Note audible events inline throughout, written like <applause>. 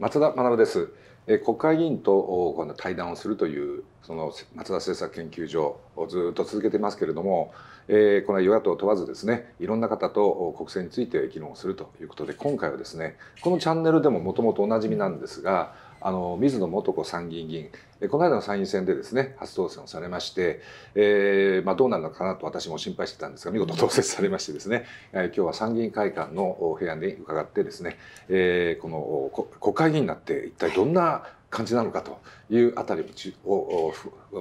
松田学です。国会議員とこの対談をするというその松田政策研究所をずっと続けてますけれども、えこの与野党問わずですねいろんな方と国政について議論するということで今回はですねこのチャンネルでももともとおなじみなんですがあの水野素子参議院議員この間の参院選でですね初当選をされまして、えーまあ、どうなるのかなと私も心配してたんですが見事当選されましてですね、えー、今日は参議院会館の部屋に伺ってですね、えー、この国会議員になって一体どんな感じなのかというあたりを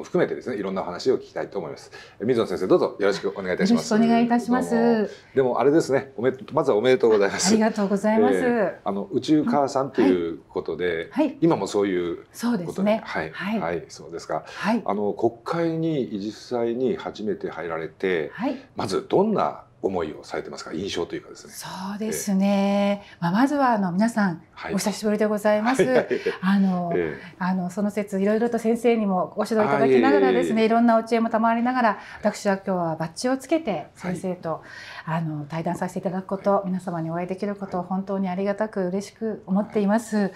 含めてですねいろんな話を聞きたいと思います水野先生どうぞよろしくお願いいたしますお願いいたしますでもあれですねおめまずはおめでとうございますありがとうございます、えー、あの宇宙母さんということで、はい、今もそういうそうですねはい、はい、はい、そうですか、はい、あの国会に実際に初めて入られて、はい、まずどんな思いをされてますか印象というかですね。そうですね。えー、まあまずはあの皆さん、はい、お久しぶりでございます。あの、えー、あのその説いろいろと先生にもご指導いただきながらですね、いろんなお知恵も賜りながら、私は今日はバッジをつけて先生と、はい、あの対談させていただくこと、はい、皆様にお会いできることを本当にありがたく嬉しく思っています。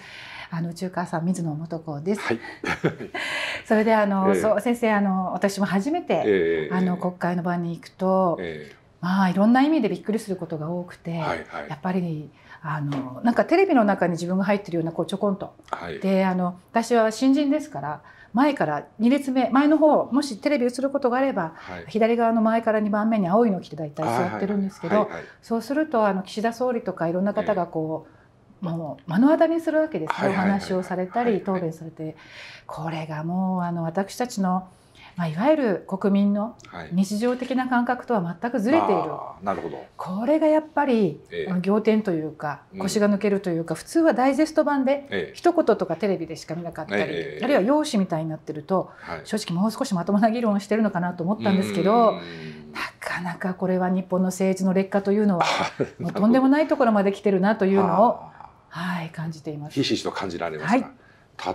あの中川さん水野元子です。はい、<laughs> それであの、えー、そう先生あの私も初めて、あの国会の場に行くと。えーまあいろんな意味でびっくりすることが多くて、はいはい、やっぱりあのなんかテレビの中に自分が入ってるようなこうちょこんと、はい、であの私は新人ですから前から2列目前の方もしテレビ映ることがあれば、はい、左側の前から2番目に青いのを着て大体座ってるんですけど、そうするとあの岸田総理とかいろんな方がこう、えーもう目の当たりにするわけですね、お話をされたり答弁されて、これがもうあの私たちのまあ、いわゆる国民の日常的な感覚とは全くずれているはい、なるほどこれがやっぱり、えー、仰天というか腰が抜けるというか、うん、普通はダイジェスト版で、えー、一言とかテレビでしか見なかったり、えあるいは容姿みたいになってると、正直もう少しまともな議論をしてるのかなと思ったんですけど。なかなかこれは日本の政治の劣化というのは <laughs> もうとんでもないところまで来てるなというのをはい感じています。ひしひしと感じられまし、はい、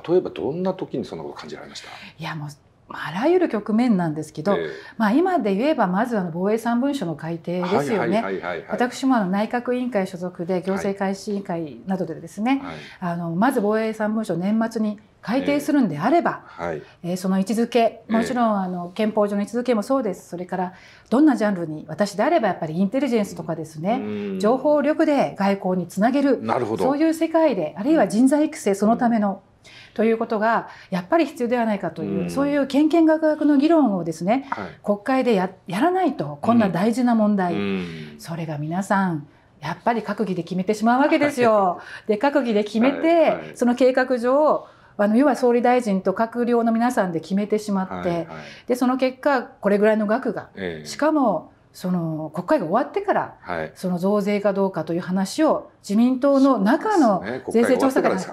例えばどんな時にそんなこと感じられました。いやもうまあ、あらゆる局面なんですけど、えー、まあ、今で言えばまずあの防衛三文書の改定ですよね。私もあの内閣委員会所属で行政開始委員会などでですね、はい、あのまず防衛3文書年末に改定するんであれば、えーはい、えー、その位置づけもちろんあの憲法上の位置づけもそうですそれからどんなジャンルに私であればやっぱりインテリジェンスとかですね、情報力で外交につなげるそういう世界であるいは人材育成そのための、うんということがやっぱり必要ではないかという、うん、そういうがく学学の議論をですね、はい、国会でやらないとこんな大事な問題、うん、それが皆さんやっぱり閣議で決めてしまうわけですよ。で閣議で決めて、はいはい、その計画上あの要は総理大臣と閣僚の皆さんで決めてしまって、はいはい、でその結果これぐらいの額が、えしかもその国会が終わってから、はい、その増税かどうかという話を自民党の中の税制調査会、ね、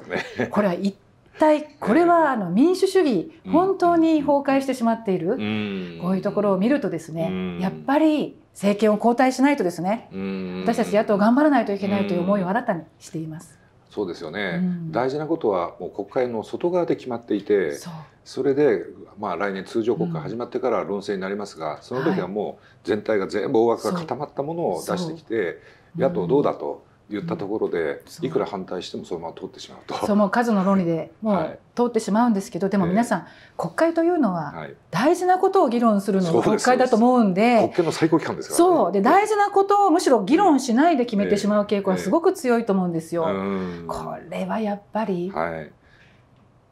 <laughs> これは一体これはあの民主主義本当に崩壊してしまっている、こういうところを見るとですね、やっぱり政権を交代しないとですね、私たち野党頑張らないといけないという思いを新たにしています。そうですよね、うん、大事なことはもう国会の外側で決まっていてそれで、まあ、来年通常国会始まってから論戦になりますが、うん、その時はもう全体が全部大枠が固まったものを出してきて、野党どうだと。言ったところで、いくら反対してもそのまま通ってしまうとそのう数の論理でもう通ってしまうんですけど、でも皆さん、国会というのは大事なことを議論するのが国会だと思うんで国権の最高機関ですから、そうで大事なことをむしろ議論しないで決めてしまう傾向はすごく強いと思うんですよ。これはやっぱり、はい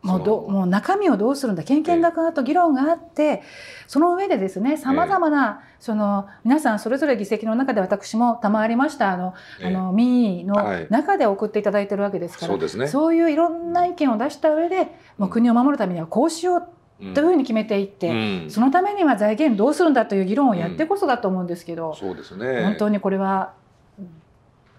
もうどもう中身をどうするんだ献献学派と議論があってその上でですねさまざまなその皆さんそれぞれ議席の中で私も賜りましたあのあの民意の中で送っていただいてるわけですから、はいね、そういういろんな意見を出した上でもう国を守るためにはこうしようというふうに決めていって、うん、そのためには財源どうするんだという議論をやってこそだと思うんですけど、うん、そうですね、本当にこれは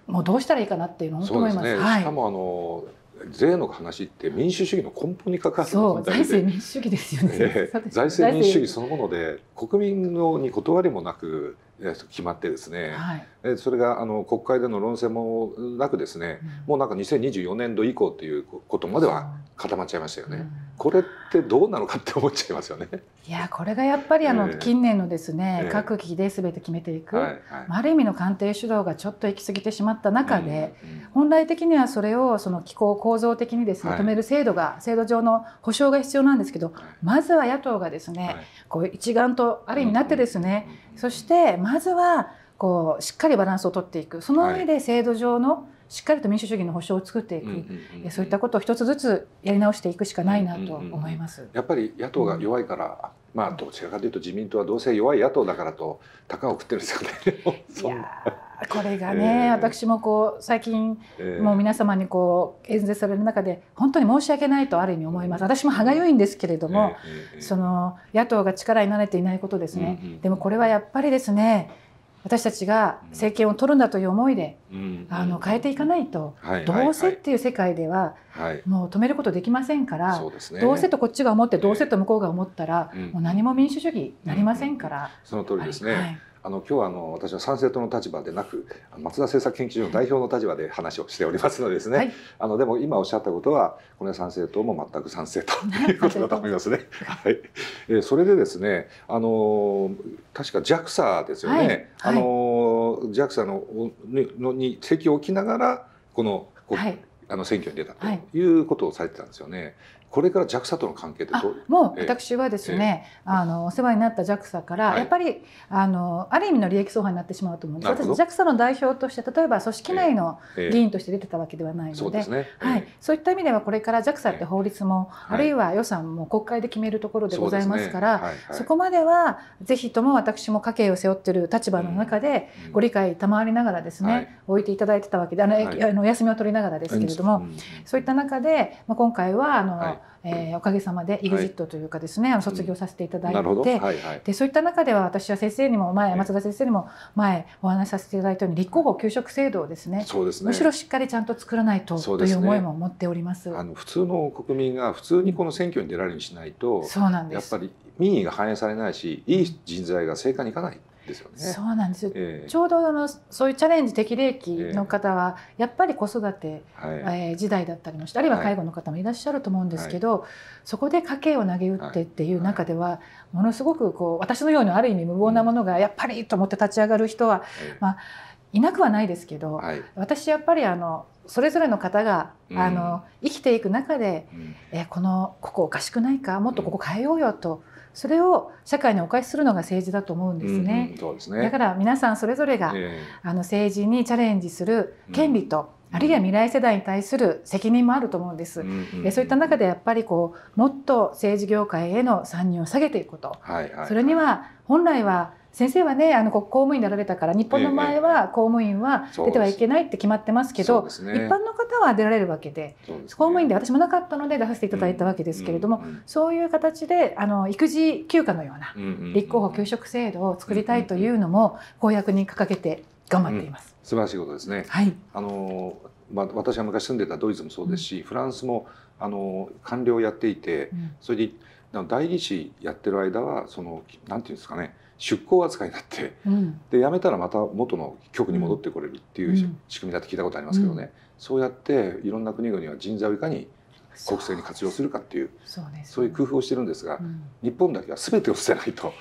もうどうしたらいいかなっていうのを本当思います。すね、はい、しかもあの税の話って民主主義の根本に関わる問で財政民主主義ですよね、財政民主主義そのもので国民のに断りもなく決まってですね、はい、それがあの国会での論戦もなくですね、うん、もうなんか2024年度以降ということまでは固まっちゃいましたよね、うん、これってどうなのかって思っちゃいますよね。いやこれがやっぱりあの、近年のですね、えー、各議で全て決めていく、はいはい、ある意味の官邸主導がちょっと行き過ぎてしまった中で、うん、本来的にはそれをその機構構造的にですね、止める制度が制度上の保障が必要なんですけど、まずは野党がですね、こう一丸とある意味なってですね、うんうんそしてまずはこうしっかりバランスをとっていくその上で制度上のしっかりと民主主義の保障を作っていく、はい、そういったことを一つずつやり直していくしかないなと思います、うんうんうん、やっぱり野党が弱いからまあどちらかというと自民党はどうせ弱い野党だからと高をってるんですよね。<laughs> これがね、えー、私もこう最近、えー、もう皆様にこう演説される中で本当に申し訳ないとある意味思います、私も歯がゆいんですけれども、えー、その野党が力になれていないことですね、でもこれはやっぱりですね私たちが政権を取るんだという思いで、うん、あの変えていかないと、うん、どうせっていう世界では、もう止めることできませんから、はい、どうせとこっちが思って、どうせと向こうが思ったら、もう何も民主主義なりませんから、その通りですね、はいあの今日はあの私は参政党の立場でなく松田政策研究所の代表の立場で話をしておりますのでですね、はい、あのでも今おっしゃったことはこの参政党も全く賛成と <laughs> いうことだと思いますね。<laughs> はい、えそれでですねあの確か JAXA ですよね、はいはい、あの JAXA ののに席を置きながらこのこ、はい、あの選挙に出たということをされてたんですよね。これから JAXA との関係ってどうもう私はですね、えー、あのお世話になった JAXA から、はい、やっぱりあのある意味の利益相反になってしまうと思うんです私 JAXA の代表として例えば組織内の議員として出てたわけではないので、はい、そういった意味ではこれから JAXA って法律も、あるいは予算も国会で決めるところでございますから、そこまではぜひとも私も家計を背負ってる立場の中でご理解賜りながらですね、うん、置いていただいてたわけであの、あの休みを取りながらですけれども、うん、そういった中で、まあ、今回はあの、えー、おかげさまで EXIT というかですね、はい、卒業させていただいて、うんはいはい、でそういった中では私は先生にも前松田先生にも前お話しさせていただいたように立候補給食制度をですね、ね、むしろしっかりちゃんと作らないと、という思いも持っておりますあの普通の国民が普通にこの選挙に出られるにしないとそうなんですやっぱり民意が反映されないしいい人材が成果にいかない。ですよね。そうなんですよ、えー、ちょうどあのそういうチャレンジ適齢期の方は、やっぱり子育て、ええ時代だったりもしてあるいは介護の方もいらっしゃると思うんですけど、そこで家計を投げ打ってっていう中では、ものすごくこう私のようにある意味無謀なものがやっぱりと思って立ち上がる人は、まあいなくはないですけど、はい、私やっぱりあのそれぞれの方が、うん、あの生きていく中で、うん、えこのここおかしくないかもっとここ変えようよとそれを社会にお返しするのが政治だと思うんですね。うんうん、すねだから皆さんそれぞれが、えー、あの政治にチャレンジする権利と、うん、あるいは未来世代に対する責任もあると思うんです。うんうん、そういった中でやっぱりこうもっと政治業界への参入を下げていくこと、はいはいはい、それには本来は先生はねあの公務員になられたから日本の前は公務員は出てはいけないって決まってますけど、ええね、一般の方は出られるわけで、ね、公務員で私もなかったので出させていただいたわけですけれども、うんうんうん、そういう形であの育児休暇のような立候補給食制度を作りたいというのも公約に掲げて頑張っています。うん、素晴らしいことですね、はい、あのまあ、私は昔住んでたドイツもそうですし、うん、フランスもあの官僚をやっていて、うん、それで代理士やってる間はそのなんていうんですかね出向扱いになって、うん、で辞めたらまた元の局に戻ってこれるっていう仕組みだって聞いたことありますけどね、うん、そうやっていろんな国々は人材をいかに国政に活用するかっていうそう、いう工夫をしてるんですが、うん、日本だけは全てを捨てないと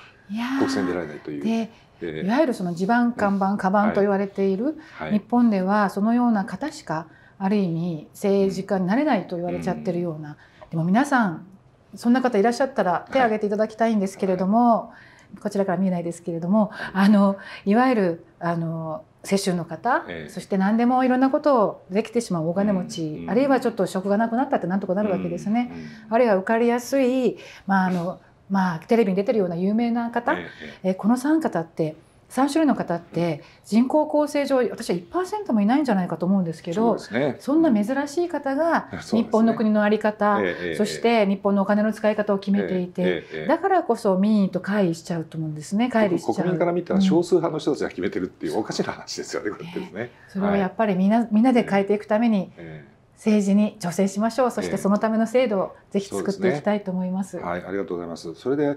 国政に出られないという。いわゆるその地盤看板、カバンと言われている、はい、日本ではそのような方しかある意味政治家になれないと言われちゃってるような、でも皆さんそんな方いらっしゃったら手を挙げていただきたいんですけれども。はいはいこちらから見えないですけれどもあのいわゆるあの世襲の方、ええ、そして何でもいろんなことをできてしまう大金持ち、うん、あるいはちょっと職がなくなったって何とかなるわけですね、うん、あるいは受かりやすい、まああのまあ、テレビに出てるような有名な方、ええこの3方って3種類の方って人口構成上私は1%もいないんじゃないかと思うんですけどそ、ね,、んな珍しい方が日本の国の在り方、ねそして日本のお金の使い方を決めていて、え、だからこそ民意と乖離しちゃうと思うんですね乖離しちゃう国民から見たら少数派の人たちが決めてるっていうおかしな話ですよね、これってですね、それをやっぱりみんなみんなで変えていくために、政治に助成しましょうそしてそのための制度をぜひ作っていきたいと思いますすね、はいありがとうございますそれで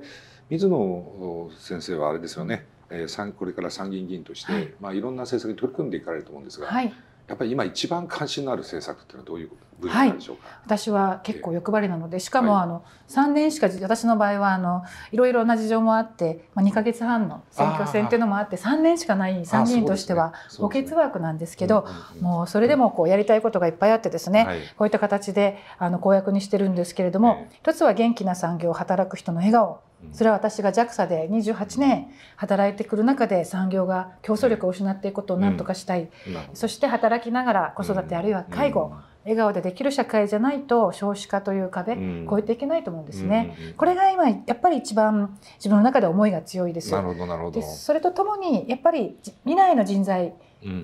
水野先生はあれですよねえー、これから参議院議員として、はいまあ、いろんな政策に取り組んでいかれると思うんですが、はい、やっぱり今一番関心のある政策っていうのはどういう分野なんでしょうか、はい、私は結構欲張りなのでしかもあの3年しか私の場合はあのいろいろな事情もあって、まあ、2か月半の選挙戦っていうのもあって3年しかない参議院としては補欠枠なんですけどもうそれでもこうやりたいことがいっぱいあってですね、はい、こういった形であの公約にしてるんですけれども、一つは元気な産業働く人の笑顔それは私が JAXA で28年働いてくる中で産業が競争力を失っていくことを何とかしたい、そして働きながら子育てあるいは介護、笑顔でできる社会じゃないと少子化という壁、超えていけないと思うんですね、これが今やっぱり一番自分の中で思いが強いですなるほどなるほどそれとともにやっぱり未来の人材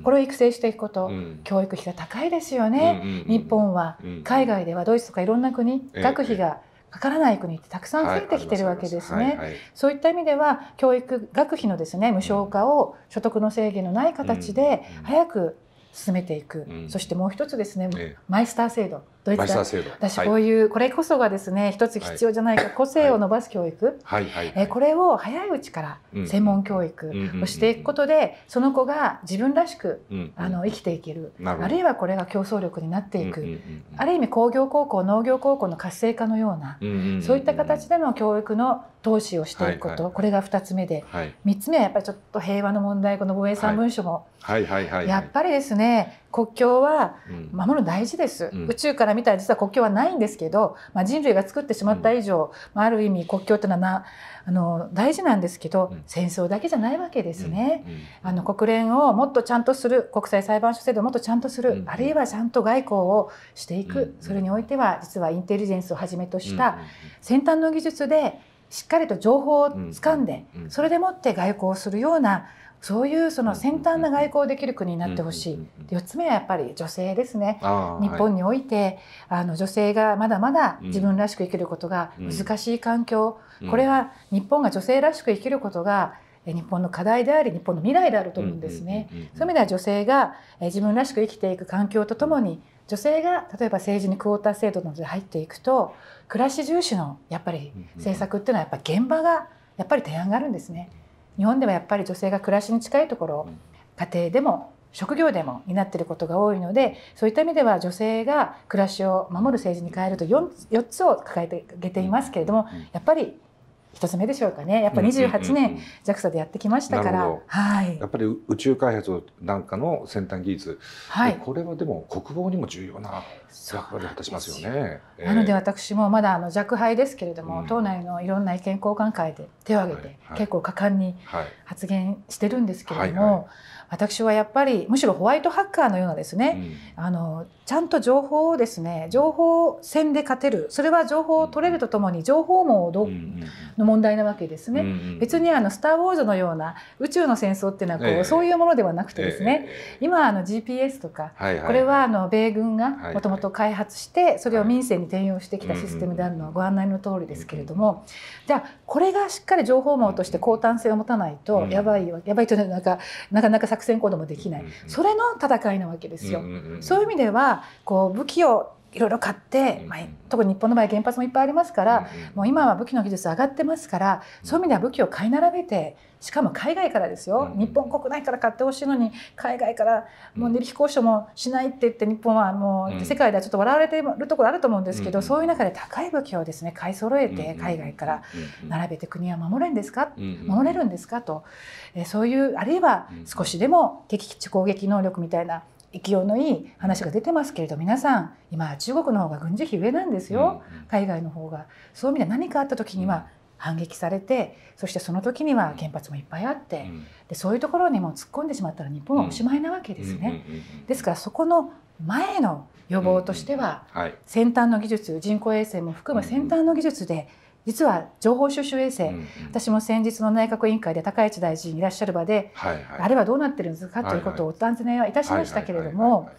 これを育成していくこと、うん、教育費が高いですよね、うんうんうん、日本は、海外ではドイツとかいろんな国、学費が、ええかからない国ってたくさん増えてきてるわけですね。そういった意味では教育学費のですね無償化を所得の制限のない形で早く進めていく、うん、そしてもう一つですね、マイスター制度ドイツだ私こういう、はい、これこそがですね一つ必要じゃないか、はい、個性を伸ばす教育、はいはい、えこれを早いうちから専門教育をしていくことで、うんうんうん、その子が自分らしく、うんうん、あの生きていけるあるいはこれが競争力になっていく、うんうんうん、ある意味工業高校農業高校の活性化のような、うんうんうん、そういった形での教育の投資をしていくこと、はいはい、これが2つ目で、はい、3つ目はやっぱりちょっと平和の問題この防衛三文書も、やっぱりですね国境は守る大事です、うん、宇宙から見たら実は国境はないんですけど、まあ、人類が作ってしまった以上、うん、ある意味国境っていうのはなあの大事なんですけど、うん、戦争だけじゃないわけですね、あの国連をもっとちゃんとする国際裁判所制度をもっとちゃんとする、あるいはちゃんと外交をしていく、それにおいては実はインテリジェンスをはじめとした先端の技術でしっかりと情報をつかんで、それでもって外交をするようなそういうその先端な外交できる国になってほしい。四つ目はやっぱり女性ですね。日本において、あの女性がまだまだ自分らしく生きることが難しい環境、これは日本が女性らしく生きることが日本の課題であり日本の未来であると思うんですね。そういう意味では女性が自分らしく生きていく環境とともに女性が例えば政治にクォーター制度などで入っていくと暮らし重視のやっぱり政策っていうのはやっぱり現場がやっぱり提案があるんですね。日本ではやっぱり女性が暮らしに近いところ、家庭でも職業でも担っていることが多いのでそういった意味では女性が暮らしを守る政治に変えると 4, 4つを掲げていますけれどもやっぱり一つ目でしょうかねやっぱ28年 JAXA でやってきましたから、うんうんうん、はい、やっぱり宇宙開発なんかの先端技術、はい、これはでも国防にも重要な役割を果たしますよね。なえー、なので私もまだあの弱敗ですけれども、うん、党内のいろんな意見交換会で手を挙げて、結構果敢に発言してるんですけれども、はいはい、私はやっぱりむしろホワイトハッカーのようなですね、うん、あのちゃんと情報をですね情報戦で勝てるそれは情報を取れるとともに情報網ど、の問題なわけですね、うん、別にあの「スター・ウォーズ」のような宇宙の戦争っていうのはこう、えー、そういうものではなくてですね、えー、今あの GPS とか、はいはい、これはあの米軍がもともと開発してそれを民生に転用してきたシステムであるのはご案内の通りですけれどもじゃあこれがしっかり情報網として抗端性を持たないとやばいやばいというのはなんかなかなか戦行動もできない、それの戦いなわけですよ。そういう意味ではこう武器をいろいろ買って、まあ、特に日本の場合原発もいっぱいありますから、もう今は武器の技術上がってますからそういう意味では武器を買い並べてしかも海外からですよ、日本国内から買ってほしいのに海外からもう値引き交渉もしないって言って日本はもう世界ではちょっと笑われてるところあると思うんですけど、そういう中で高い武器をですね買い揃えて海外から並べて国は守れるんですか、守れるんですかと、えそういうあるいは少しでも敵基地攻撃能力みたいな勢いのいい話が出てますけれど皆さん今中国の方が軍事費上なんですよ、うん、海外の方が。そういう意味で何かあった時には反撃されてそしてその時には原発もいっぱいあって、うん、でそういうところにも突っ込んでしまったら日本はおしまいなわけですね。ですからそこの前の予防としては、先端の技術人工衛星も含む先端の技術で実は情報収集衛星、うんうん、私も先日の内閣委員会で高市大臣いらっしゃる場で、はいはい、あれはどうなってるんですかということをお尋ねはいたしましたけれども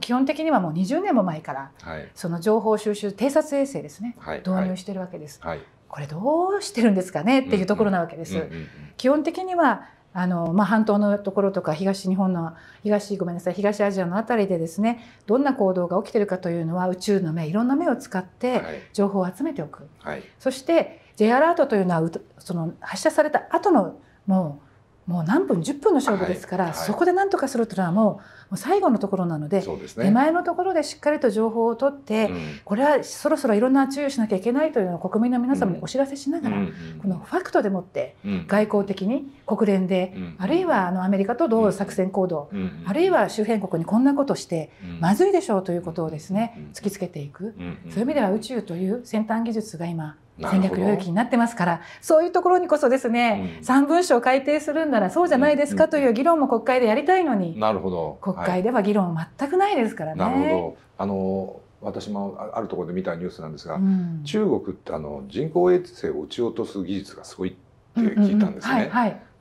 基本的にはもう20年も前から、はい、その情報収集偵察衛星ですね、はい、導入してるわけです、はい、これどうしてるんですかねっていうところなわけです。うんうん基本的にはあのまあ、半島のところとか東日本の東ごめんなさい東アジアの辺りでですねどんな行動が起きてるかというのは宇宙の目いろんな目を使って情報を集めておく、はい、そして J アラートというのはその発射された後のもうもう何分10分の勝負ですから、はいはい、そこで何とかするというのはもう最後のところなので、ね、手前のところでしっかりと情報を取って、うん、これはそろそろいろんな注意しなきゃいけないというのを国民の皆様にお知らせしながら、うん、このファクトでもって外交的に国連で、うん、あるいはあのアメリカとどう作戦行動、あるいは周辺国にこんなことしてまずいでしょうということをですね突きつけていく、そういう意味では宇宙という先端技術が今戦略領域になってますからそういうところにこそですね、3、うん、文書を改定するんならそうじゃないですかという議論も国会でやりたいのに、なるほど国会では議論全くないですからね。はい、なるほどあの私もあるところで見たニュースなんですが、うん、中国ってあの人工衛星を撃ち落とす技術がすごいって聞いたんですね。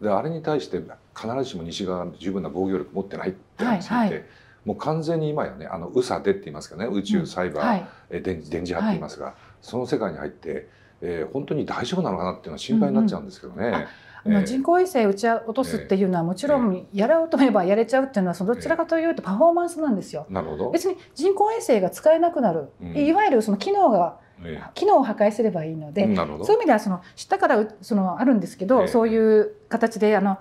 であれに対して必ずしも西側が十分な防御力持ってないって話がって。はいはいもう完全に今やねあのうさでって言いますかね宇宙サイバー、うんはい、電磁波って言いますが、はい、その世界に入ってえー、本当に大丈夫なのかなっていうのは心配になっちゃうんですけどね。うんうんまあ、人工衛星打ち落とすっていうのはもちろんやろうと思えばやれちゃうっていうのはそのどちらかというとパフォーマンスなんですよ。なるほど別に人工衛星が使えなくなる、うん、いわゆるその機能が機能を破壊すればいいので、そういう意味ではその下からそのあるんですけど、そういう形であの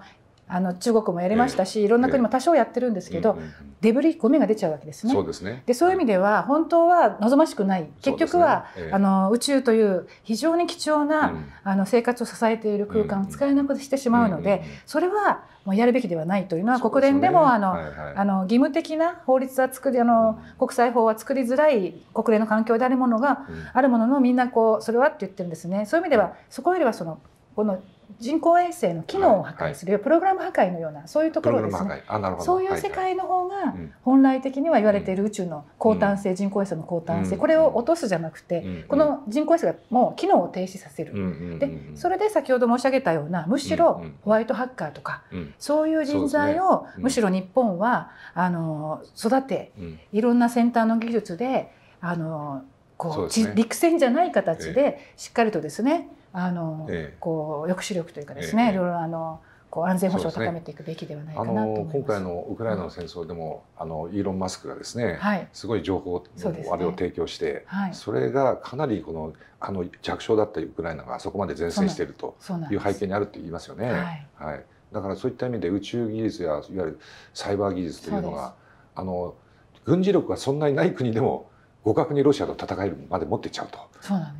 あの中国もやりましたし、いろんな国も多少やってるんですけど、デブリゴミが出ちゃうわけですね。そうですねでそういう意味では本当は望ましくない結局は、あの宇宙という非常に貴重な、あの生活を支えている空間を使えなくしてしまうので、それはもうやるべきではないというのは国連でもあのあの義務的な法律は作りあの国際法は作りづらい国連の環境であるものが、あるもののみんなこうそれはって言ってるんですね。そういう意味ではそこよりはそのこの人工衛星の機能を破壊する、はい、プログラム破壊のようなそういうところですねそういう世界の方が本来的には言われている宇宙の高端性、うん、人工衛星の高端性、うん、これを落とすじゃなくて、うん、この人工衛星がもう機能を停止させる、でそれで先ほど申し上げたようなむしろホワイトハッカーとか、そういう人材を、むしろ日本はあの育て、いろんなセンターの技術であのこうう、ね、陸戦じゃない形でしっかりとですねあの、ええ、こう抑止力というかですね、いろいろあのこう安全保障を高めていくべきではないかなと、ね、今回のウクライナの戦争でも、うん、あのイーロン・マスクがですね、はい、すごい情報あれを提供して、ねはい、それがかなりこのあの弱小だったウクライナがあそこまで前線しているという背景にあるって言いますよね。はい、はい、だからそういった意味で宇宙技術やいわゆるサイバー技術というのがあの軍事力がそんなにない国でも互角にロシアと戦えるまで持っていっちゃう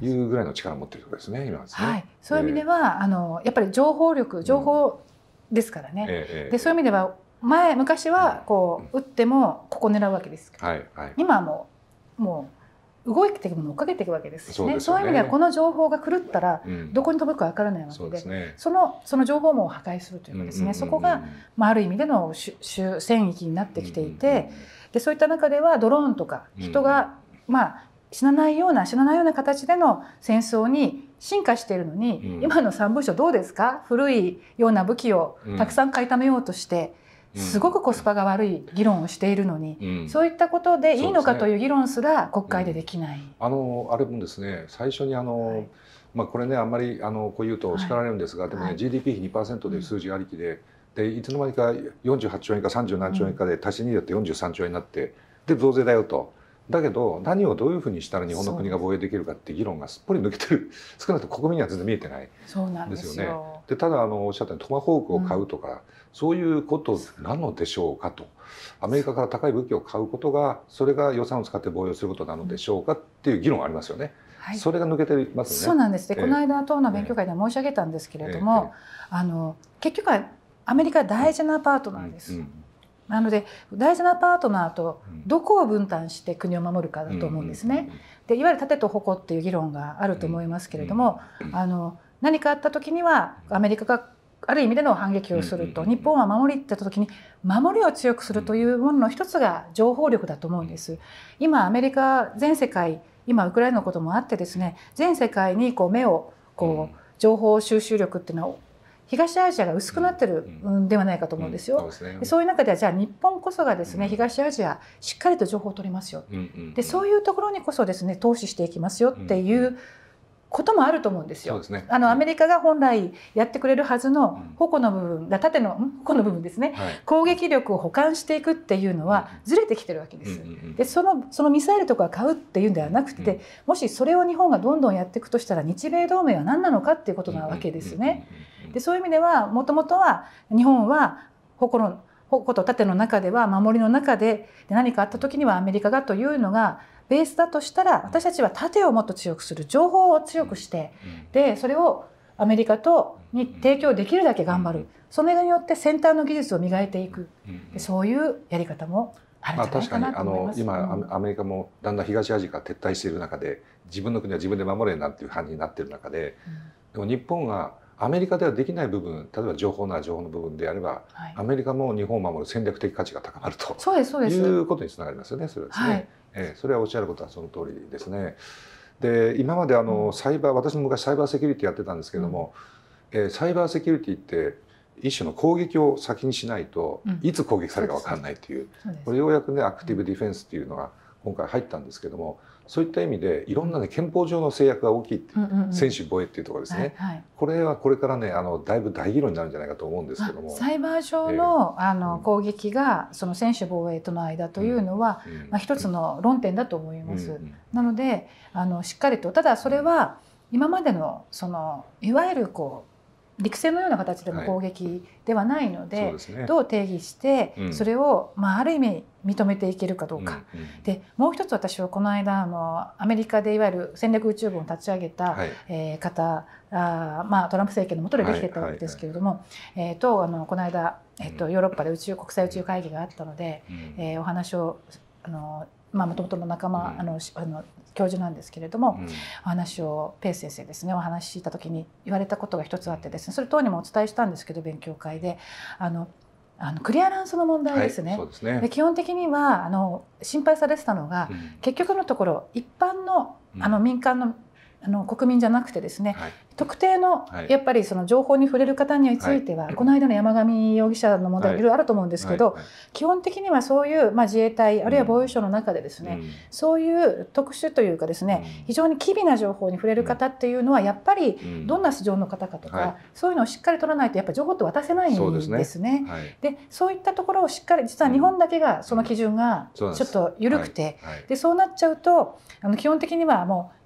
というぐらいの力を持っているところですね、今ですね、はい。そういう意味では、えー、あのやっぱり情報力、情報ですからね。うんえー、でそういう意味では前昔はこう、打ってもここ狙うわけですけど、はいはい、今はもうもう動いていくもの追っかけていくわけですよね、ね、そういう意味ではこの情報が狂ったら、どこに飛ぶかわからないわけでそね、そのその情報網を破壊するというかですね、うんうんうんうん、そこが、まあ、ある意味での主戦域になってきていて、うんうんうん、でそういった中ではドローンとか人が、うんまあ死なないような死なないような形での戦争に進化しているのに、うん、今の三文書どうですか古いような武器をたくさん買いためようとして、うん、すごくコスパが悪い議論をしているのに、うん、そういったことでいいのかという議論すら国会でできない。あのあれもですね最初にあの、はい、まあ、これねあんまりあのこう言うと叱られるんですが、はい、でもね、GDP 比2%という数字ありきで,、でいつの間にか48兆円か30何兆円かで足しにだって43兆円になってで増税だよと。だけど何をどういうふうにしたら日本の国が防衛できるかって議論がすっぽり抜けてる <laughs> 少なくとも国民には全然見えてないそうなんですよね。でただあのおっしゃったようにトマホークを買うとか、うん、そういうことなのでしょうかとアメリカから高い武器を買うことがそれが予算を使って防衛することなのでしょうかっていう議論ありますよね。はい、それが抜けてます、ね、そうなんですで、えー、この間党の勉強会で申し上げたんですけれども、えーえー、あの結局はアメリカ大事なパートナーです。うんうんなので大事なパートナーとどこを分担して国を守るかだと思うんですね。でいわゆる盾と矛っていう議論があると思いますけれどもあの何かあった時にはアメリカがある意味での反撃をすると日本は守りってった時に守りを強くするというものの一つが情報力だと思うんです。今アメリカ全世界今ウクライナのこともあってですね全世界にこう目をこう情報収集力っていうのは東アジアが薄くなってるんではないかと思うんですよ。そうすね、そういう中ではじゃあ日本こそがですね、東アジアしっかりと情報を取りますよ、でそういうところにこそですね投資していきますよっていうこともあると思うんですよ。すね、あのアメリカが本来やってくれるはずの矛の部分が縦の矛の部分ですね、はい、攻撃力を補完していくっていうのはずれてきてるわけです。でそのそのミサイルとか買うっていうんではなくて、もしそれを日本がどんどんやっていくとしたら日米同盟は何なのかっていうことなわけですね。でそういう意味ではもともとは日本は矛の矛と縦の中では守りの中でで何かあった時にはアメリカがというのがベースだとしたら私たちは盾をもっと強くする情報を強くして、でそれをアメリカとに提供できるだけ頑張る、それによって先端の技術を磨いていく、そういうやり方もあるじゃないかなと思います、まあ、確かにあの今アメリカもだんだん東アジアから撤退している中で自分の国は自分で守れなんていう感じになってる中で、でも日本がアメリカではできない部分例えば情報なら情報の部分であれば、はい、アメリカも日本を守る戦略的価値が高まるとそうですそうですいうことにつながりますよねそれはですね。はいええ、それはおっしゃることはその通りですね。で今まであのサイバー私も昔サイバーセキュリティやってたんですけども、うん、えー、サイバーセキュリティって一種の攻撃を先にしないと、うん、いつ攻撃されるか分かんないというこれようやくねアクティブディフェンスっていうのが今回入ったんですけども、うんそういった意味でいろんな、ね、憲法上の制約が大きい、うんうんうん、専守防衛っていうところですね、はいはい、これはこれからねあのだいぶ大議論になるんじゃないかと思うんですけども裁判上の,、あの攻撃がその専守防衛との間というのは、うん、まあ、一つの論点だと思います。うんうん、なのであのしっかりとただそれは今までのそのいわゆるこう陸戦のような形での攻撃ではないのではいでね、どう定義して、それを、まあ、ある意味認めていけるかどうか、うんうん、でもう一つ私はこの間あのアメリカでいわゆる戦略宇宙軍を立ち上げた、はい、えー、方あ、まあ、トランプ政権のもとでできてたんですけれども、はいはいはい、えー、とあのこの間、えっと、ヨーロッパで宇宙国際宇宙会議があったので、うん、えー、お話をあのまあ、もともとの仲間、うん、あのあの教授なんですけれども、うん、お話をペイ先生ですねお話しした時に言われたことが一つあってですねそれ等にもお伝えしたんですけど勉強会であのあのクリアランスの問題ですねはい、で、ね、基本的にはあの心配されてたのが、うん、結局のところ一般のあの民間のあの国民じゃなくてですね、はい、特定のやっぱりその情報に触れる方については、はい、この間の山上容疑者の問題、はいろいろあると思うんですけど、はい、基本的にはそういう、まあ、自衛隊あるいは防衛省の中でですね、うん、そういう特殊というかですね、うん、非常に機微な情報に触れる方っていうのはやっぱりどんな素性の方かとか、うん、そういうのをしっかり取らないとやっぱ情報って渡せないんですね。ですねでそういったところをしっかり実は日本だけがその基準がちょっと緩くて、でそうなっちゃうとあの基本的にはもう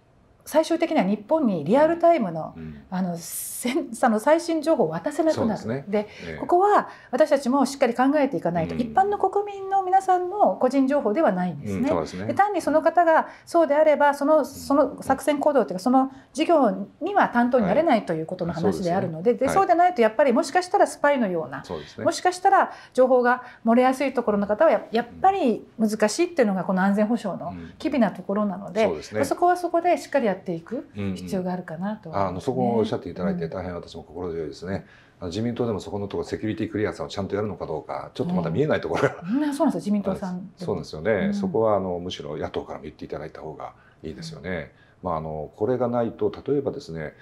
最終的には日本にリアルタイムのうん、あのせの最新情報を渡せなくなるで、ねえここは私たちもしっかり考えていかないと、うん、一般の国民の皆さんの個人情報ではないんですね。うん、で、ね、単にその方がそうであればそのその作戦行動というかその事業には担当になれないということの話であるのではい、で、ね、そうでないとやっぱりもしかしたらスパイのような、はい、もしかしたら情報が漏れやすいところの方はややっぱり難しいっていうのがこの安全保障の機微なところなのでそで、そこはそこでしっかりやっていく必要があるかなと、ねうんうん、あのそこをおっしゃっていただいて大変私も心強いですね。自民党でもそこのところセキュリティクリアさをちゃんとやるのかどうかちょっとまだ見えないところが、うん、そうなんですよ自民党さんそうですよね、うん、そこはあのむしろ野党からも言っていただいた方がいいですよね。うんまあ、あのこれがないと例えばですね、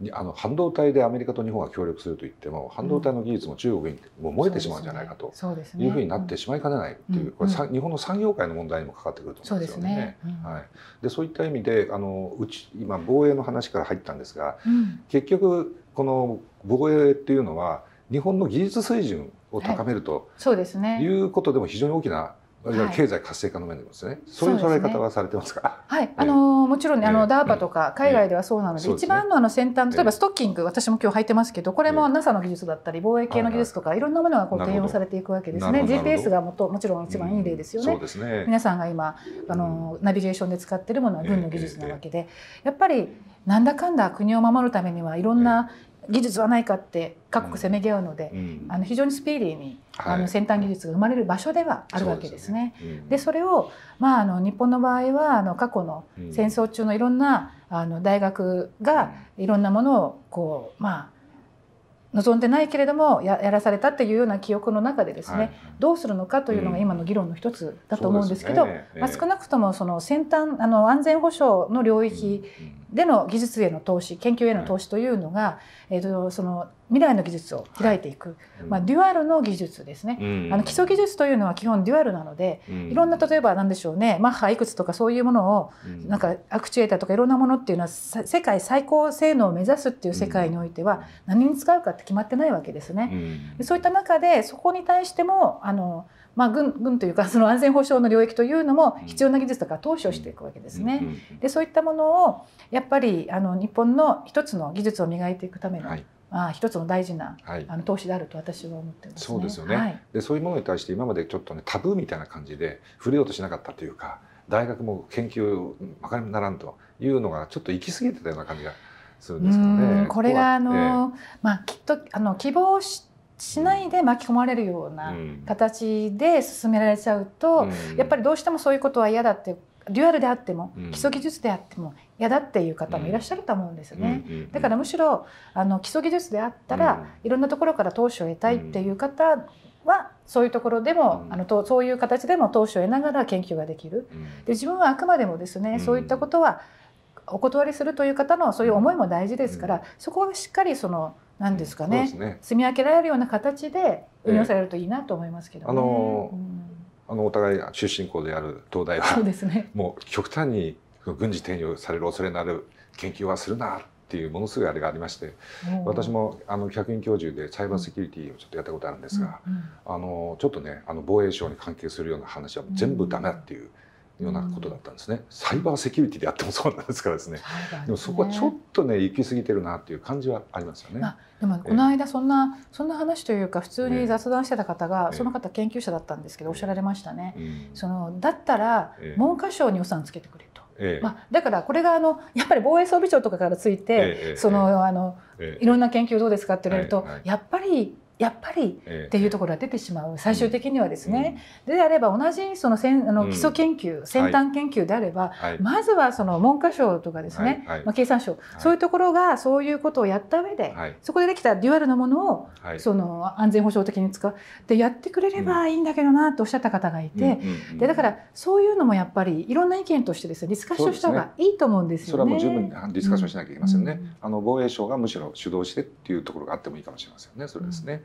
うん、あの半導体でアメリカと日本が協力するといっても半導体の技術も中国にもう燃えてしまうんじゃないかというふうになってしまいかねないっていう、これ日本の産業界の問題にもかかってくると思うんですよね。ねうん、はい、でそういった意味であのうち今防衛の話から入ったんですが、うん、結局この防衛っていうのは日本の技術水準を高めると、はい、ういうことでも非常に大きない経済活性化の面でですね、そういう捉え方はされてますか。はい、あのー、もちろんね、あの、えー、ダーパとか海外ではそうなので、えー、一番のあの先端、例えばストッキング、私も今日履いてますけど、これも NASA の技術だったり、防衛系の技術とか、いろんなものがこう転用されていくわけですね。GPS がもともちろん一番いい例ですよね。うん、そうですね皆さんが今あのナビゲーションで使っているものは軍の技術なわけで、やっぱりなんだかんだ国を守るためにはいろんな技術はないかって各国せめぎ合うので、うん、あの非常にスピーディーに、はい、あの先端技術が生まれる場所ではあるわけですね。で、ねうん、それを、まあ、あの日本の場合はあの過去の戦争中のいろんな、うん、あの大学がいろんなものをこうまあ望んでないけれどもやらされたっていうような記憶の中でですね、はい、どうするのかというのが今の議論の一つだと思うんですけど、ね、まあ、少なくともその先端あの安全保障の領域での技術への投資研究への投資というのが、えー、とその未来の技術を開いていく、まあ、デュアルの技術ですね、あの基礎技術というのは基本デュアルなので、いろんな例えば何でしょうねマッハいくつとかそういうものを、なんかアクチュエーターとかいろんなものっていうのは世界最高性能を目指すっていう世界においては何に使うかって決まってないわけですね。そういった中でそこに対してもあのまあ、軍軍というかその安全保障の領域というのも必要な技術とか投資をしていくわけですね。でそういったものをやっぱりあの日本の一つの技術を磨いていくための、はい、まあ、一つの大事な、はい、あの投資であると私は思ってます、ね、そうですよね、はい、でそういうものに対して今までちょっとねタブーみたいな感じで触れようとしなかったというか大学も研究まかならんというのがちょっと行き過ぎてたような感じがするんですけどね。これがあの、まあ、きっとあの希望してしないで巻き込まれるような形で進められちゃうと、うん、やっぱりどうしてもそういうことは嫌だってデュアルであっても、うん、基礎技術であっても嫌だっていう方もいらっしゃると思うんですよね、うんうんうん、だからむしろあの基礎技術であったら、いろんなところから投資を得たいっていう方はそういうところでも、あのとそういう形でも投資を得ながら研究ができる、で自分はあくまでもですね、そういったことはお断りするという方のそういう思いも大事ですから、そこはしっかりそのなんですかね,、ね積み分けられるような形で運用されるといいなと思いますけど、ね、あのーうん、あのお互い出身校である東大はそうです、ね、もう極端に軍事転用される恐れのある研究はするなっていうものすごいあれがありまして、私もあの客員教授でサイバーセキュリティをちょっとやったことあるんですが、うんうん、あのちょっとねあの防衛省に関係するような話は全部ダメだっていうようなことだったんですね、サイバーセキュリティであってもそうなんですからですね、ね、でもそこはちょっとね行き過ぎてるなっていう感じはありますよね、まあ、でもこの間そんな、えー、そんな話というか普通に雑談してた方が、えー、その方研究者だったんですけど、おっしゃられましたね、えー、そのだったら文科省に予算つけてくれと、えまあ、だからこれがあのやっぱり防衛装備庁とかからついて、そのあのえいろんな研究どうですかって言われると、やっぱりやっぱりっていうところが出てしまう、最終的にはですね、であれば同じそのせんあの基礎研究、先端研究であれば、まずはその文科省とかですね、ま経産省、そういうところがそういうことをやった上で、そこでできたデュアルのものを、その安全保障的に使うでやってくれればいいんだけどなとおっしゃった方がいて、でだからそういうのもやっぱりいろんな意見としてですねディスカッションした方がいいと思うんですよね。それはもう十分ディスカッションしなきゃいけませんね。あの防衛省がむしろ主導してっていうところがあってもいいかもしれませんね。それですね。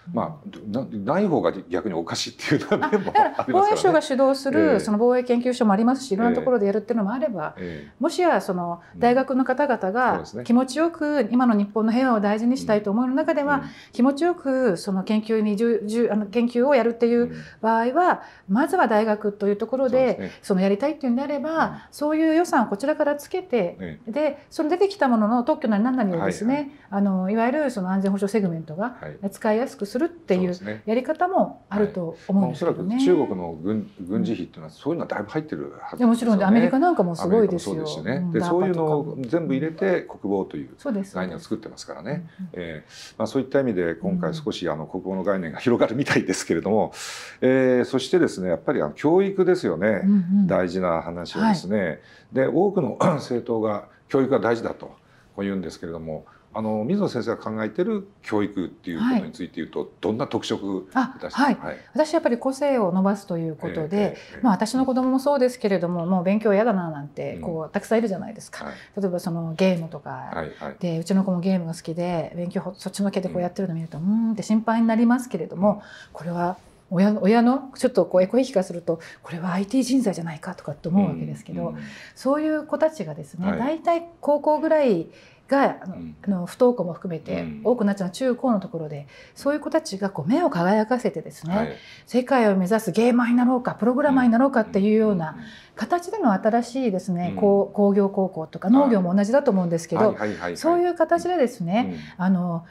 まあ、ない方が逆におかしいっていう面も、ね、防衛省が主導する、その防衛研究所もありますしいろんなところでやるっていうのもあれば、えもしやその大学の方々が気持ちよく今の日本の平和を大事にしたいと思う中では、うん気持ちよくその研究にじゅじゅあの研究をやるっていう場合は、うん、まずは大学というところで、ね、そのやりたいっていうんであれば、そういう予算をこちらからつけて、でその出てきたものの特許なり何なりをですね、はいはい、あのいわゆるその安全保障セグメントが使いやすくするっていうやり方もあると思うんですね。ねはいまあ、らく中国の軍軍事費っていうのはそういうのはだいぶ入ってるはずですよね。もちろんアメリカなんかもすごいですよ。そうですね。でそういうのを全部入れて国防という概念を作ってますからね。ええー、まあそういった意味で今回少しあの国防の概念が広がるみたいですけれども、ええー、そしてですねやっぱりあの教育ですよね、うんうん、大事な話はですね。はい、で多くの <clears throat> 政党が教育が大事だとこう言うんですけれどもあの水野先生が考えてる教育っていうことについて言うと、はい、どんな特色はい、はい、私やっぱり個性を伸ばすということで、えーえー、まあ、私の子供もそうですけれども、うん、もう勉強嫌だななんてこうたくさんいるじゃないですか、はい、例えばそのゲームとかい、でうちの子もゲームが好きで勉強そっちのけでこうやってるの見ると、うん、うんって心配になりますけれども、これは親親のちょっとこうエコひきがするとこれは IT 人材じゃないかとかって思うわけですけど、うんうん、そういう子たちがですね、はい、大体高校ぐらいがあの、うん、あの不登校も含めて多くなっちゃう中高のところでそういう子たちがこう目を輝かせてですね、はい、世界を目指すゲーマーになろうかプログラマーになろうかっていうような形での新しいですね、うん、工業高校とか農業も同じだと思うんですけど、はいはいはいはい、そういう形でですね、あの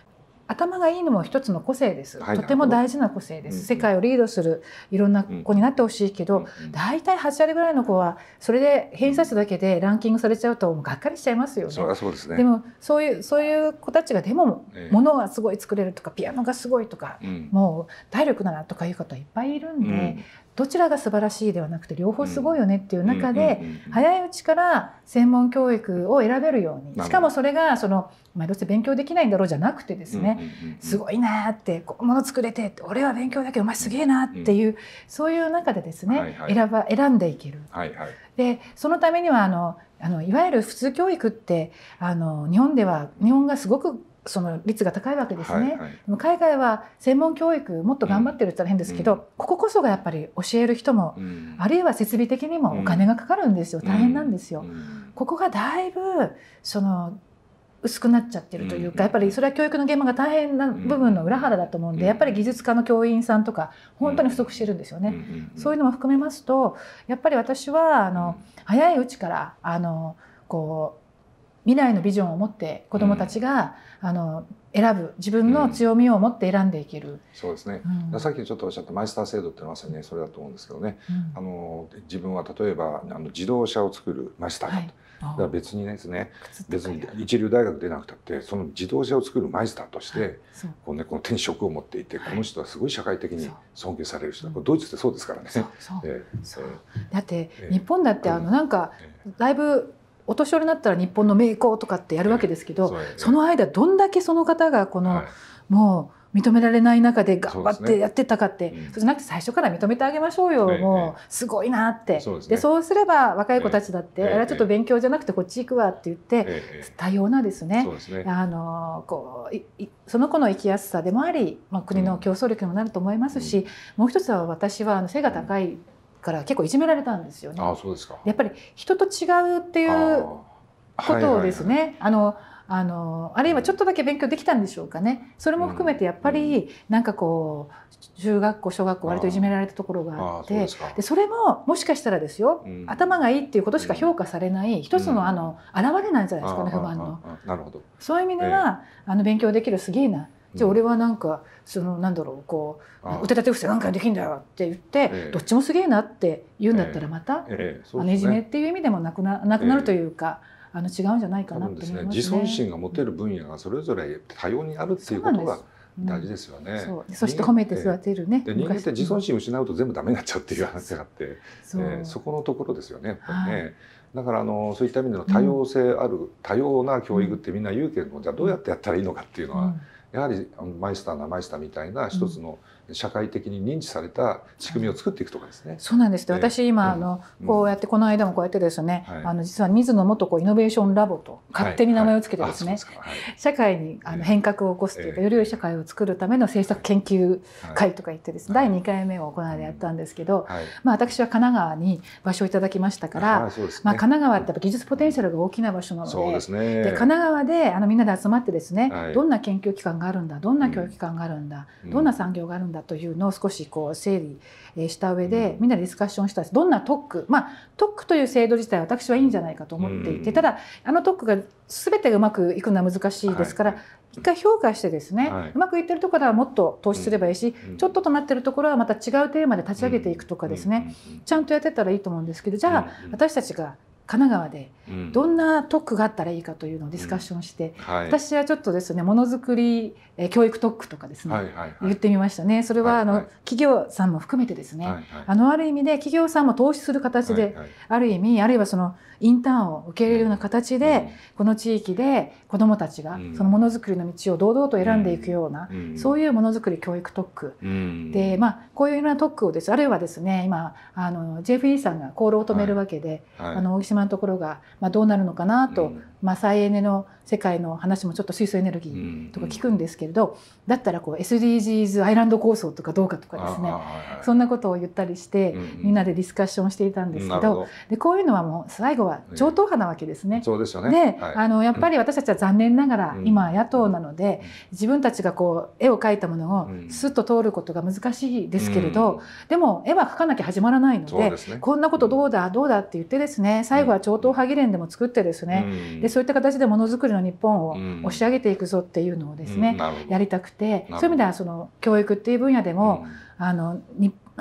頭がいいのも一つの個性です、はい、とても大事な個性です、世界をリードするいろんな子になってほしいけど、大体8割ぐらいの子はそれで偏差値だけでランキングされちゃうともうがっかりしちゃいますよね。でねでもそういうそういう子たちがでも、ものがすごい作れるとかピアノがすごいとか、もう体力だなとかいう方いっぱいいるんで、どちらが素晴らしいではなくて両方すごいよねっていう中で早いうちから専門教育を選べるようにしかもそれがその「お前どうせ勉強できないんだろう」じゃなくてですね「すごいな」って「こうもの作れて」俺は勉強だけどお前すげえな」っていうそういう中でですね選ば選んでいける。でそのためにはあのあのいわゆる普通教育ってあの日本では日本がすごくその率が高いわけですね、はいはい、でも海外は専門教育もっと頑張ってるって言ったら変ですけど、うん、こここそがやっぱり教える人も、うん、あるいは設備的にもお金がかかるんですよ、うん、大変なんですよ。ここがだいぶその薄くなっちゃってるというか、やっぱりそれは教育の現場が大変な部分の裏腹だと思うんで、やっぱり技術科の教員さんとか本当に不足してるんですよね、そういうのも含めますとやっぱり私はあの早いうちからあのこう未来のビジョンを持って子どもたちが、うん、あの選ぶ自分の強みを持って選んでいける、うん、そうですね、うん、さっきちょっとおっしゃったマイスター制度ってまさに、それだと思うんですけどね、あの自分は例えばあの自動車を作るマイスターだと。はいだから別にですね別に一流大学出なくたってその自動車を作るマイスターとして、こうね、この手に職を持っていて、この人はすごい社会的に尊敬される人だ、ドイツってそうですからね。だって、日本だってあのなんか、だいぶお年寄りになったら日本の名工とかってやるわけですけど、そね、その間どんだけその方がこの、はい、もう認められない中で頑張ってやってたかって、ねうん、そうじゃなくて最初から認めてあげましょうよ、ね、もうすごいなって、そうで、ね、そうすれば若い子たちだって、あれはちょっと勉強じゃなくてこっち行くわって言って、多様なですねあのこうその子の生きやすさでもあり、まあ、国の競争力にもなると思いますし、うん、もう一つは私は背が高いから結構いじめられたんですよね。あそうですかやっぱり人と違うっていうことをですねあのあのあるいはちょっとだけ勉強できたんでしょうかねそれも含めてやっぱりなんかこう中学校小学校割といじめられたところがあってでそれももしかしたらですよ、頭がいいっていうことしか評価されない一つのあの現れなんじゃないですかね不満の。なるほどそういう意味では、あの勉強できるすげえなじゃあ俺はなんかそのなんだろうこう腕立て伏せなんかできんだよって言って、どっちもすげえなって言うんだったらまた、ええね、いじめっていう意味でもなくななくなるというか。あの違うんじゃないかなと思いますね。自尊心が持てる分野がそれぞれ多様にあるっていうことが大事ですよね。そうん、そして褒めて育てるね。人間って自尊心失うと全部ダメになっちゃうっていう話があって、そえー、そこのところですよね。やっぱりね。はい、だからあのそういった意味での多様性ある、うん、多様な教育ってみんな言うけども、じゃあどうやってやったらいいのかっていうのは。うんやはりマイスターなマイスターみたいな一つの社会的に認知された仕組みを作っていくとかですね。そうなんです、私今、あのこうやってこの間もこうやってですね、あの実は水野元子イノベーションラボと勝手に名前を付けてですね、はいはい、社会にあの変革を起こすというか、より良い社会を作るための政策研究会とか言ってですね、第2回目を行ってやったんですけど、まあ、私は神奈川に場所をいただきましたから、まあ、神奈川ってやっぱ技術ポテンシャルが大きな場所なのでね、で神奈川であのみんなで集まってですね、どんな研究機関があるんだどんな教育機関があるんだ、どんな産業があるんだだというのを少しこう整理した上で、みんなでディスカッションしたんですどんな特区まあ特区という制度自体私はいいんじゃないかと思っていて、ただあの特区が全てうまくいくのは難しいですから、一回評価してですね、うまくいってるところはもっと投資すればいいし、ちょっととなってるところはまた違うテーマで立ち上げていくとかですね、ちゃんとやってたらいいと思うんですけどじゃあ、私たちが神奈川でどんな特区があったらいいかというのをディスカッションして、はい、私はちょっとですねものづくり教育特区とかですね、はいはいはい、言ってみましたねそれはあの、はいはい、企業さんも含めてですね、はいはい、あのある意味で企業さんも投資する形で、はいはい、ある意味あるいはそのインターンを受け入れるような形で、うん、この地域で子どもたちがそのものづくりの道を堂々と選んでいくような、うん、そういうものづくり教育特区、でまあこういうような特区をですあるいはですね今あの JFE さんが功労を止めるわけで、はい、あの大島のところがまあ、どうなるのかなと、うん、まあ、再エネの世界の話もちょっと水素エネルギーとか聞くんですけれど、うんうん、だったらこう SDGs アイランド構想とかどうかとかですね、そんなことを言ったりして、うんうん、みんなでディスカッションしていたんですけどど、でこういうのはもう最後は超党派なわけですね。そうですよねで、はい、あのやっぱり私たちは残念ながら、今野党なので自分たちがこう絵を描いたものをすっと通ることが難しいですけれど、でも絵は描かなきゃ始まらないので、ね、こんなことどうだどうだって言ってですね最後は超党派議連でも作ってですね、うん、でそういった形でものづくりの日本を押し上げていくぞっていうのをですね、やりたくてそういう意味ではその教育っていう分野でも、あの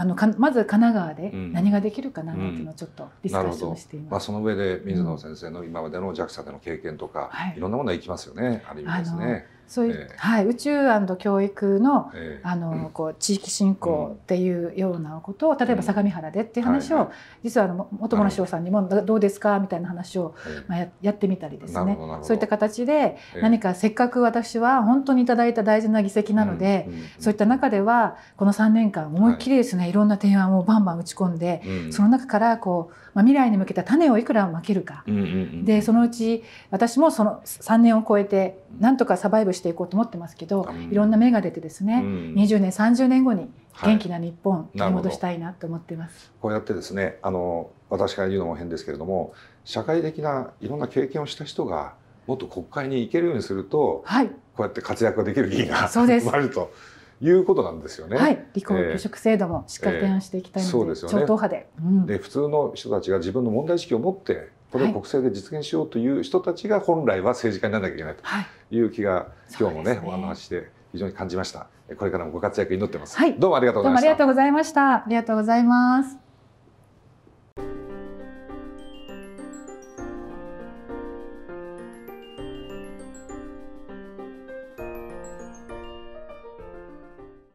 あのまず神奈川で何ができるかなっていうのをちょっとディスカッションしています、うん、まあ、その上で水野先生の今までの JAXA での経験とか、うん、いろんなものがいきますよねある意味ですね。そういう、えー、はい、宇宙教育のえー、あのこう地域振興っていうようなことを、例えば相模原でっていう話を、うんはいはい、実はあの元村翔さんにも「どうですか?」みたいな話を、まあや、やってみたりですねそういった形で、何かせっかく私は本当に頂いた大事な議席なので、えーうんうん、そういった中ではこの3年間思いっきりですね、いろんな提案をバンバン打ち込んで、うん、その中からこう、まあ、未来に向けた種をいくらまけるか、うんうんうん、でそのうち私もその3年を超えてなんとかサバイブしていこうと思ってますけど、うん、いろんな芽が出てですね、うん、20年30年後に元気な日本取り戻したいなと思ってます、はい、こうやってですねあの私から言うのも変ですけれども社会的ないろんな経験をした人がもっと国会に行けるようにすると、はい、こうやって活躍ができる議員が <laughs> 生まれると。いうことなんですよね。はい、離婚給食制度もしっかり提案していきたいので、えーえー、ですよね、超党派で,、うん。で。普通の人たちが自分の問題意識を持ってこれを国政で実現しようという人たちが本来は政治家にならなきゃいけないという気が、はい、今日もね、ね、お話して非常に感じました。これからもご活躍祈ってます。はい、どうもありがとうございました。ありがとうございました。ありがとうございます。